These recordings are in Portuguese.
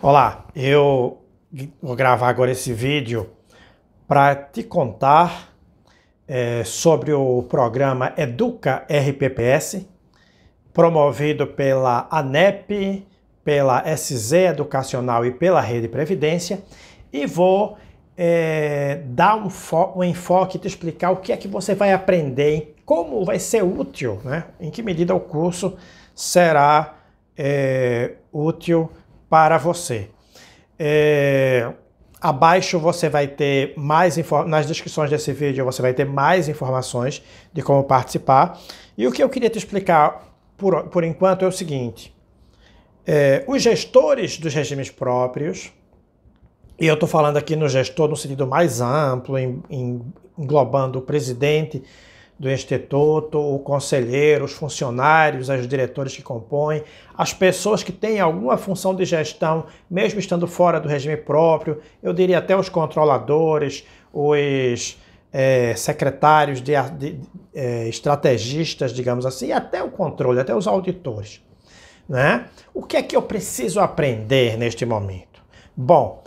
Olá, eu vou gravar agora esse vídeo para te contar é, sobre o programa Educa RPPS, promovido pela ANEP, pela SZ Educacional e pela Rede Previdência, e vou é, dar um, um enfoque, te explicar o que é que você vai aprender, como vai ser útil, né? em que medida o curso será é, útil para você. É, abaixo você vai ter mais nas descrições desse vídeo você vai ter mais informações de como participar. E o que eu queria te explicar por, por enquanto é o seguinte: é, os gestores dos regimes próprios, e eu estou falando aqui no gestor no sentido mais amplo, em, em, englobando o presidente do Instituto, o conselheiro, os funcionários, os diretores que compõem, as pessoas que têm alguma função de gestão, mesmo estando fora do regime próprio, eu diria até os controladores, os é, secretários de, de é, estrategistas, digamos assim, e até o controle, até os auditores. Né? O que é que eu preciso aprender neste momento? Bom,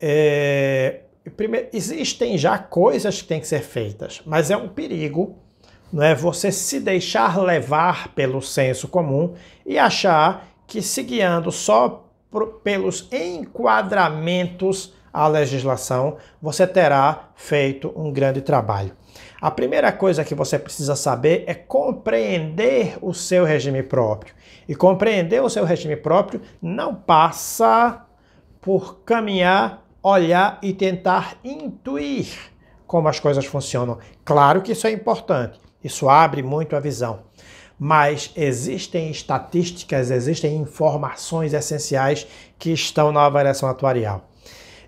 é, primeiro, existem já coisas que têm que ser feitas, mas é um perigo não é você se deixar levar pelo senso comum e achar que se guiando só por, pelos enquadramentos à legislação, você terá feito um grande trabalho. A primeira coisa que você precisa saber é compreender o seu regime próprio. E compreender o seu regime próprio não passa por caminhar olhar e tentar intuir como as coisas funcionam. Claro que isso é importante, isso abre muito a visão. Mas existem estatísticas, existem informações essenciais que estão na avaliação atuarial.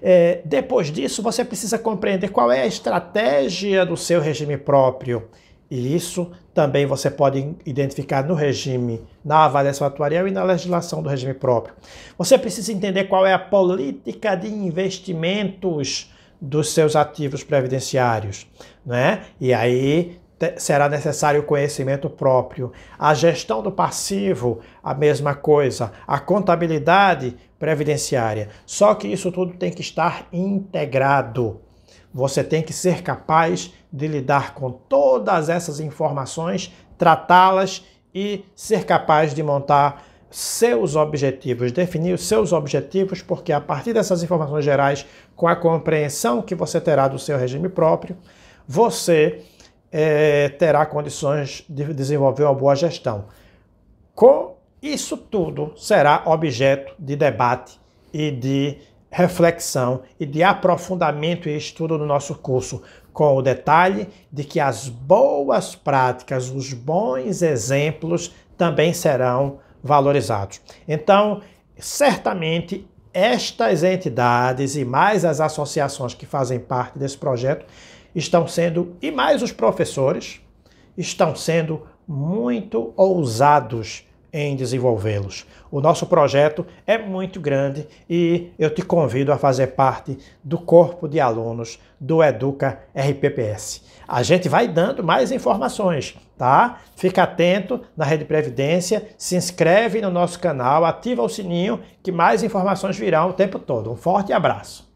É, depois disso, você precisa compreender qual é a estratégia do seu regime próprio e isso também você pode identificar no regime, na avaliação atuarial e na legislação do regime próprio. Você precisa entender qual é a política de investimentos dos seus ativos previdenciários, né? E aí será necessário o conhecimento próprio. A gestão do passivo, a mesma coisa. A contabilidade previdenciária. Só que isso tudo tem que estar integrado você tem que ser capaz de lidar com todas essas informações, tratá-las e ser capaz de montar seus objetivos, definir os seus objetivos, porque a partir dessas informações gerais, com a compreensão que você terá do seu regime próprio, você é, terá condições de desenvolver uma boa gestão. Com isso tudo será objeto de debate e de reflexão e de aprofundamento e estudo do nosso curso, com o detalhe de que as boas práticas, os bons exemplos também serão valorizados. Então, certamente estas entidades e mais as associações que fazem parte desse projeto estão sendo, e mais os professores, estão sendo muito ousados em desenvolvê-los. O nosso projeto é muito grande e eu te convido a fazer parte do corpo de alunos do Educa RPPS. A gente vai dando mais informações, tá? Fica atento na Rede Previdência, se inscreve no nosso canal, ativa o sininho que mais informações virão o tempo todo. Um forte abraço.